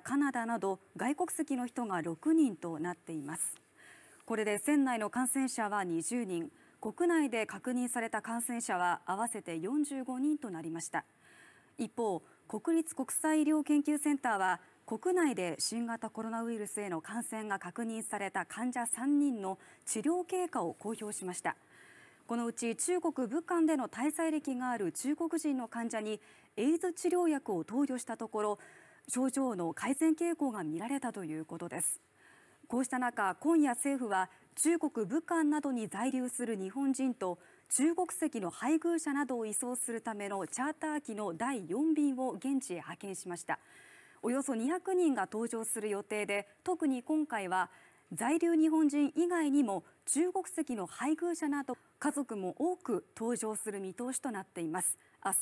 カナダなど外国籍の人が6人となっていますこれで船内の感染者は20人国内で確認された感染者は合わせて45人となりました一方国立国際医療研究センターは国内で新型コロナウイルスへの感染が確認された患者3人の治療経過を公表しましたこのうち中国武漢での滞在歴がある中国人の患者にエイズ治療薬を投与したところ症状の改善傾向が見られたということですこうした中今夜政府は中国武漢などに在留する日本人と中国籍の配偶者などを移送するためのチャーター機の第4便を現地へ派遣しましたおよそ200人が搭乗する予定で特に今回は在留日本人以外にも中国籍の配偶者など家族も多く搭乗する見通しとなっています明日